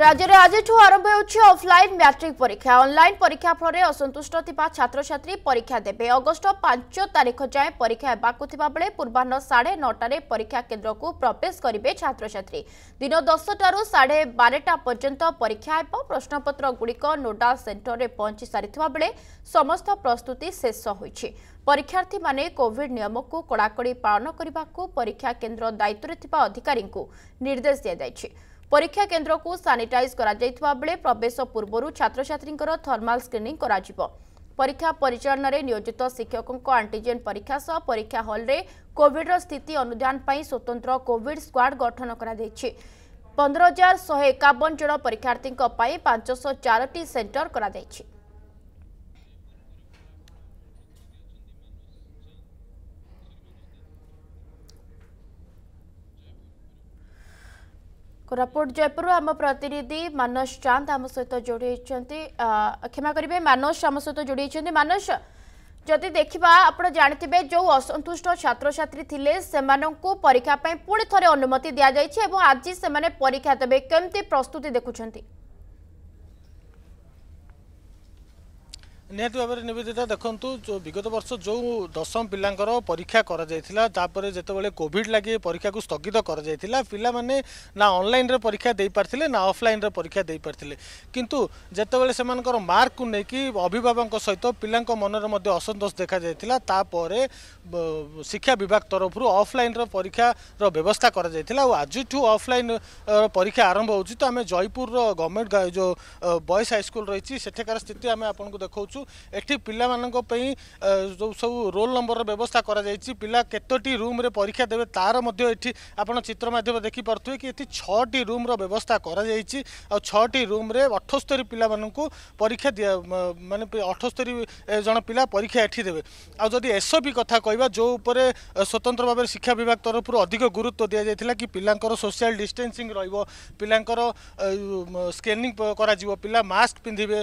ରାଜ୍ୟରେ ଆଜିଠୁ ଆରମ୍ଭ ହେଉଛି ଅଫ୍ଲାଇନ୍ ମ୍ୟାଟ୍ରିକ୍ ପରୀକ୍ଷା ଅନ୍ଲାଇନ୍ ପରୀକ୍ଷା ଫଳରେ ଅସନ୍ତୁଷ୍ଟ ଥିବା ଛାତ୍ରଛାତ୍ରୀ ପରୀକ୍ଷା ଦେବେ ଅଗଷ୍ଟ ପାଞ୍ଚ ତାରିଖ ଯାଏଁ ପରୀକ୍ଷା ହେବାକୁ ଥିବାବେଳେ ପୂର୍ବାହ୍ନ ସାଢ଼େ ନଅଟାରେ ପରୀକ୍ଷା କେନ୍ଦ୍ରକୁ ପ୍ରବେଶ କରିବେ ଛାତ୍ରଛାତ୍ରୀ ଦିନ ଦଶଟାରୁ ସାଢ଼େ ବାରଟା ପର୍ଯ୍ୟନ୍ତ ପରୀକ୍ଷା ହେବ ପ୍ରଶ୍ନପତ୍ରଗୁଡ଼ିକ ନୋଡାଲ୍ ସେଣ୍ଟରରେ ପହଞ୍ଚି ସାରିଥିବା ବେଳେ ସମସ୍ତ ପ୍ରସ୍ତୁତି ଶେଷ ହୋଇଛି ପରୀକ୍ଷାର୍ଥୀମାନେ କୋଭିଡ୍ ନିୟମକୁ କଡ଼ାକଡ଼ି ପାଳନ କରିବାକୁ ପରୀକ୍ଷା କେନ୍ଦ୍ର ଦାୟିତ୍ୱରେ ଥିବା ଅଧିକାରୀଙ୍କୁ ନିର୍ଦ୍ଦେଶ ଦିଆଯାଇଛି ପରୀକ୍ଷା କେନ୍ଦ୍ରକୁ ସାନିଟାଇଜ୍ କରାଯାଇଥିବା ବେଳେ ପ୍ରବେଶ ପୂର୍ବରୁ ଛାତ୍ରଛାତ୍ରୀଙ୍କର ଥର୍ମାଲ୍ ସ୍କ୍ରିନିଂ କରାଯିବ ପରୀକ୍ଷା ପରିଚାଳନାରେ ନିୟୋଜିତ ଶିକ୍ଷକଙ୍କ ଆଣ୍ଟିଜେନ୍ ପରୀକ୍ଷା ସହ ପରୀକ୍ଷା ହଲ୍ରେ କୋଭିଡ୍ର ସ୍ଥିତି ଅନୁଧ୍ୟାନ ପାଇଁ ସ୍ୱତନ୍ତ୍ର କୋଭିଡ୍ ସ୍କ୍ୱାଡ୍ ଗଠନ କରାଯାଇଛି ପନ୍ଦର ହଜାର ଶହେ ଏକାବନ ଜଣ ପରୀକ୍ଷାର୍ଥୀଙ୍କ ପାଇଁ ପାଞ୍ଚଶହ ଚାରୋଟି ସେଣ୍ଟର କରାଯାଇଛି କୋରାପୁଟ ଜୟପୁରରୁ ଆମ ପ୍ରତିନିଧି ମାନସ ଚାନ୍ଦ ଆମ ସହିତ ଯୋଡ଼ି ହୋଇଛନ୍ତି କ୍ଷମା କରିବେ ମାନସ ଆମ ସହିତ ଯୋଡ଼ି ହୋଇଛନ୍ତି ମାନସ ଯଦି ଦେଖିବା ଆପଣ ଜାଣିଥିବେ ଯେଉଁ ଅସନ୍ତୁଷ୍ଟ ଛାତ୍ରଛାତ୍ରୀ ଥିଲେ ସେମାନଙ୍କୁ ପରୀକ୍ଷା ପାଇଁ ପୁଣି ଥରେ ଅନୁମତି ଦିଆଯାଇଛି ଏବଂ ଆଜି ସେମାନେ ପରୀକ୍ଷା ଦେବେ କେମିତି ପ୍ରସ୍ତୁତି ଦେଖୁଛନ୍ତି निहति भावर निवेदिता जो विगत वर्ष जो दसम पिलाइला परीक्षा लाग स्थगित गरि पहिले नलैन र परीक्षा दिपारिसले न अफलैन परीक्षा दिपारिल्ले मार्क जति मर्कै अभिभावक सहित पिलानर असन्तोष देखाइला तर शिक्षा विभाग तरफ्रु अफल परीक्षा र व्यवस्था गरि आजु अफल परीक्षा आरम्भ हुन्छ अब जयपुर र जो बयज हाइस्कुल रहेछ स्थिति आउँछ आउँदाखेरि देखाउँछु ଏଠି ପିଲାମାନଙ୍କ ପାଇଁ ଯେଉଁ ସବୁ ରୋଲ୍ ନମ୍ବରର ବ୍ୟବସ୍ଥା କରାଯାଇଛି ପିଲା କେତୋଟି ରୁମ୍ରେ ପରୀକ୍ଷା ଦେବେ ତାର ମଧ୍ୟ ଏଠି ଆପଣ ଚିତ୍ର ମାଧ୍ୟମରେ ଦେଖିପାରୁଥିବେ କି ଏଠି ଛଅଟି ରୁମ୍ର ବ୍ୟବସ୍ଥା କରାଯାଇଛି ଆଉ ଛଅଟି ରୁମ୍ରେ ଅଠସ୍ତରୀ ପିଲାମାନଙ୍କୁ ପରୀକ୍ଷା ଦିଆ ମାନେ ଅଠସ୍ତରୀ ଜଣ ପିଲା ପରୀକ୍ଷା ଏଠି ଦେବେ ଆଉ ଯଦି ଏସ୍ଓପି କଥା କହିବା ଯେଉଁ ଉପରେ ସ୍ୱତନ୍ତ୍ର ଭାବରେ ଶିକ୍ଷା ବିଭାଗ ତରଫରୁ ଅଧିକ ଗୁରୁତ୍ୱ ଦିଆଯାଇଥିଲା କି ପିଲାଙ୍କର ସୋସିଆଲ ଡିଷ୍ଟାନ୍ସିଂ ରହିବ ପିଲାଙ୍କର ସ୍କେନିଂ କରାଯିବ ପିଲା ମାସ୍କ ପିନ୍ଧିବେ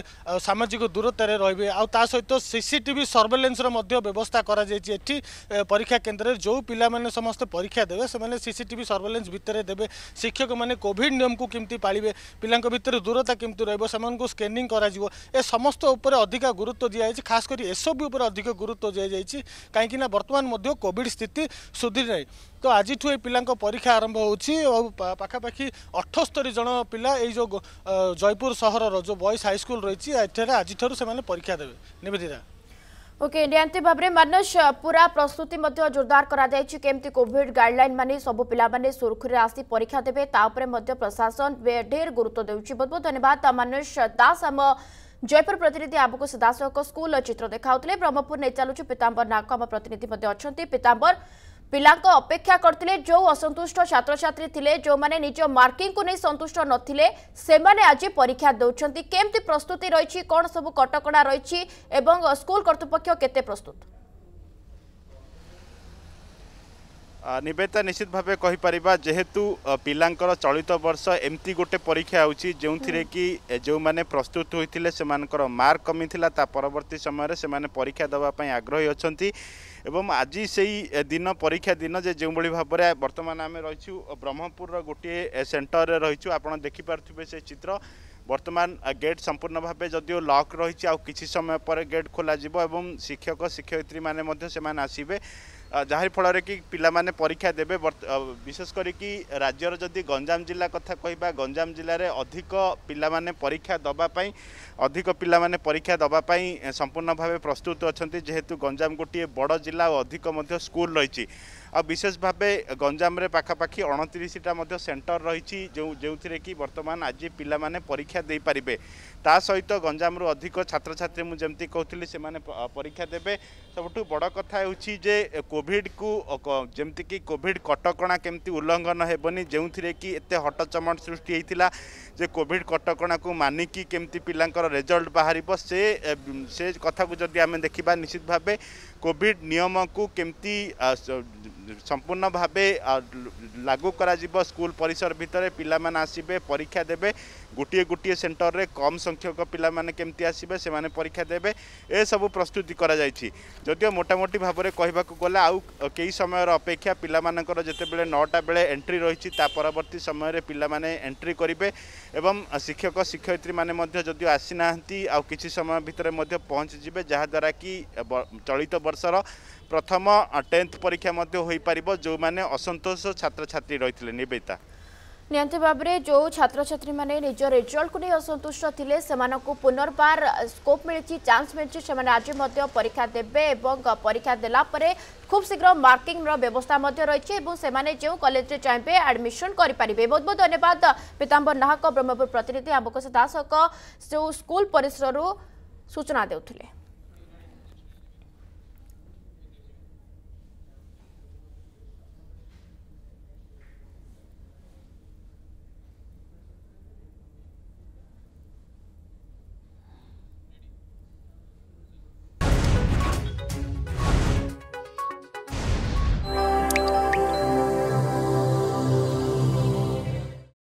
ସାମାଜିକ ଦୂରତାରେ ରହିବେ ଆଉ ତା ସହିତ ସିସିଟିଭି ସର୍ଭେଲାନ୍ସର ମଧ୍ୟ ବ୍ୟବସ୍ଥା କରାଯାଇଛି ଏଠି ପରୀକ୍ଷା କେନ୍ଦ୍ରରେ ଯେଉଁ ପିଲାମାନେ ସମସ୍ତେ ପରୀକ୍ଷା ଦେବେ ସେମାନେ ସିସିଟିଭି ସର୍ଭେଲାନ୍ସ ଭିତରେ ଦେବେ ଶିକ୍ଷକମାନେ କୋଭିଡ଼ ନିୟମକୁ କେମିତି ପାଳିବେ ପିଲାଙ୍କ ଭିତରେ ଦୂରତା କେମିତି ରହିବ ସେମାନଙ୍କୁ ସ୍କେନିଂ କରାଯିବ ଏ ସମସ୍ତ ଉପରେ ଅଧିକା ଗୁରୁତ୍ୱ ଦିଆଯାଇଛି ଖାସ୍ କରି ଏସବୁ ଉପରେ ଅଧିକ ଗୁରୁତ୍ୱ ଦିଆଯାଇଛି କାହିଁକିନା ବର୍ତ୍ତମାନ ମଧ୍ୟ କୋଭିଡ଼ ସ୍ଥିତି ସୁଧୁରିନାହିଁ ତ ଆଜିଠୁ ଏ ପିଲାଙ୍କ ପରୀକ୍ଷା ଆରମ୍ଭ ହେଉଛି ଆଉ ପାଖାପାଖି ଅଠସ୍ତରୀ ଜଣ ପିଲା ଏଇ ଯେଉଁ ଜୟପୁର ସହରର ଯେଉଁ ବଏଜ୍ ହାଇସ୍କୁଲ ରହିଛି ଏଠାରେ ଆଜିଠାରୁ ସେମାନେ ପରୀକ୍ଷା ସୁରକ୍ଷା ଦେବେ ନିବେଦିତା ଓକେ ନିହାତି ଭାବରେ ମାନସ ପୁରା ପ୍ରସ୍ତୁତି ମଧ୍ୟ ଜୋରଦାର କରାଯାଇଛି କେମିତି କୋଭିଡ୍ ଗାଇଡଲାଇନ୍ ମାନି ସବୁ ପିଲାମାନେ ସୁରୁଖୁରୁରେ ଆସି ପରୀକ୍ଷା ଦେବେ ତା ଉପରେ ମଧ୍ୟ ପ୍ରଶାସନ ଢେର ଗୁରୁତ୍ୱ ଦେଉଛି ବହୁତ ବହୁତ ଧନ୍ୟବାଦ ମାନସ ଦାସ ଆମ জয়পুর প্রতিনিধি আমাকে সিধাসলখ স্কুল চিত্র দেখাও ব্রহ্মপুর নিয়ে চালুছু পীতাম্বর নাগ আমার প্রতিনিধি অনেক পীতাম্বর ପିଲାଙ୍କ ଅପେକ୍ଷା କରିଥିଲେ ଯେଉଁ ଅସନ୍ତୁଷ୍ଟ ଛାତ୍ରଛାତ୍ରୀ ଥିଲେ ଯେଉଁମାନେ ନିଜ ମାର୍କିଂକୁ ନେଇ ସନ୍ତୁଷ୍ଟ ନଥିଲେ ସେମାନେ ଆଜି ପରୀକ୍ଷା ଦେଉଛନ୍ତି କେମିତି ପ୍ରସ୍ତୁତି ରହିଛି କ'ଣ ସବୁ କଟକଣା ରହିଛି ଏବଂ ସ୍କୁଲ କର୍ତ୍ତୃପକ୍ଷ କେତେ ପ୍ରସ୍ତୁତ ନିବେଦିତା ନିଶ୍ଚିତ ଭାବେ କହିପାରିବା ଯେହେତୁ ପିଲାଙ୍କର ଚଳିତ ବର୍ଷ ଏମିତି ଗୋଟେ ପରୀକ୍ଷା ହେଉଛି ଯେଉଁଥିରେ କି ଯେଉଁମାନେ ପ୍ରସ୍ତୁତ ହୋଇଥିଲେ ସେମାନଙ୍କର ମାର୍କ କମିଥିଲା ତା ପରବର୍ତ୍ତୀ ସମୟରେ ସେମାନେ ପରୀକ୍ଷା ଦେବା ପାଇଁ ଆଗ୍ରହୀ ଅଛନ୍ତି ଏବଂ ଆଜି ସେଇ ଦିନ ପରୀକ୍ଷା ଦିନ ଯେ ଯେଉଁଭଳି ଭାବରେ ବର୍ତ୍ତମାନ ଆମେ ରହିଛୁ ବ୍ରହ୍ମପୁରର ଗୋଟିଏ ସେଣ୍ଟରରେ ରହିଛୁ ଆପଣ ଦେଖିପାରୁଥିବେ ସେ ଚିତ୍ର ବର୍ତ୍ତମାନ ଗେଟ୍ ସମ୍ପୂର୍ଣ୍ଣ ଭାବେ ଯଦିଓ ଲକ୍ ରହିଛି ଆଉ କିଛି ସମୟ ପରେ ଗେଟ୍ ଖୋଲାଯିବ ଏବଂ ଶିକ୍ଷକ ଶିକ୍ଷୟିତ୍ରୀମାନେ ମଧ୍ୟ ସେମାନେ ଆସିବେ যাহি ফলরে কি পিলা মানে পরীক্ষা দেবে বিশেষ করে কি রাজ্যর যদি গঞ্জাম জেলা কথা কইবা গঞ্জাম জেলার অধিক পিলা মানে পরীক্ষা দবা পাই অধিক পিলা মানে পরীক্ষা দবা পাই সম্পূর্ণভাবে প্রস্তুত অছন্তি যেহেতু গঞ্জাম গটিয়ে বড় জেলা অধিক স্কুল রয়েছে বিশেষ ভাবে গঞ্জামে পাখাপাখি অণতিরিশটা মধ্যে সেন্টর রয়েছে যে যে কি বর্তমান আজ পিলামানে পরীক্ষা দেইপারে তা সহিত গঞ্জামু অধিক ছাত্রছাত্রী মু যেমতি কৌলি সে পরীক্ষা দেবে সবুঠু বড় কথা হচ্ছে যে কোভিড কু যেমতি কি কোভিড কটকা কেমতি উল্লঙ্ঘন হেবনি যে কি এতে হটচমট সৃষ্টি হয়েছিল যে কোভিড কটকা মানিকি কেমতি পিলাঙ্কর রেজল্ট বাহার সে সে কথা যদি আমি দেখা নিশ্চিত ভাবে কোভিড নিয়মকু কেমতি সম্পূর্ণ ভাবে লাগু করা স্কুল পরিসর ভিতরে পিলামানে আসবে পরীক্ষা দেবে গোটিয়ে গোটিয়ে সেন্টরের কম সংখ্যক পিলামানে কেমতি আসবে সে পরীক্ষা দেবে এসব প্রস্তুতি করা যাই যদিও মোটামোটি ভাবে কহবাক গলে আউ কেই সময়ের অপেক্ষা পিলামানকর যেতবে নটা বেড়ে এন্ট্রি রয়েছে তা পরবর্তী সময়ের পিলামানে এন্ট্রি করবে এবং শিক্ষক শিক্ষয়িত্রী মানে যদিও আসি না কিছু সময় ভিতরে পৌঁছি যাবে যাদ্বারা কি চলিত ବର୍ଷର ପ୍ରଥମ ଟେନ୍ଥ ପରୀକ୍ଷା ମଧ୍ୟ ହୋଇପାରିବ ଯେଉଁମାନେ ଅସନ୍ତୋଷ ଛାତ୍ରଛାତ୍ରୀ ରହିଥିଲେ ନିବେଦିତା ନିହାତି ଭାବରେ ଯେଉଁ ଛାତ୍ରଛାତ୍ରୀମାନେ ନିଜ ରେଜଲ୍ଟକୁ ନେଇ ଅସନ୍ତୁଷ୍ଟ ଥିଲେ ସେମାନଙ୍କୁ ପୁନର୍ବାର ସ୍କୋପ୍ ମିଳିଛି ଚାନ୍ସ ମିଳିଛି ସେମାନେ ଆଜି ମଧ୍ୟ ପରୀକ୍ଷା ଦେବେ ଏବଂ ପରୀକ୍ଷା ଦେଲା ପରେ ଖୁବ୍ ଶୀଘ୍ର ମାର୍କିଂର ବ୍ୟବସ୍ଥା ମଧ୍ୟ ରହିଛି ଏବଂ ସେମାନେ ଯେଉଁ କଲେଜରେ ଚାହିଁବେ ଆଡ଼ମିସନ୍ କରିପାରିବେ ବହୁତ ବହୁତ ଧନ୍ୟବାଦ ପୀତାମ୍ବର ନାହକ ବ୍ରହ୍ମପୁର ପ୍ରତିନିଧି ଆମ୍ବକୋଷ ଦାସଙ୍କ ଯେଉଁ ସ୍କୁଲ ପରିସରରୁ ସୂଚନା ଦେଉଥିଲେ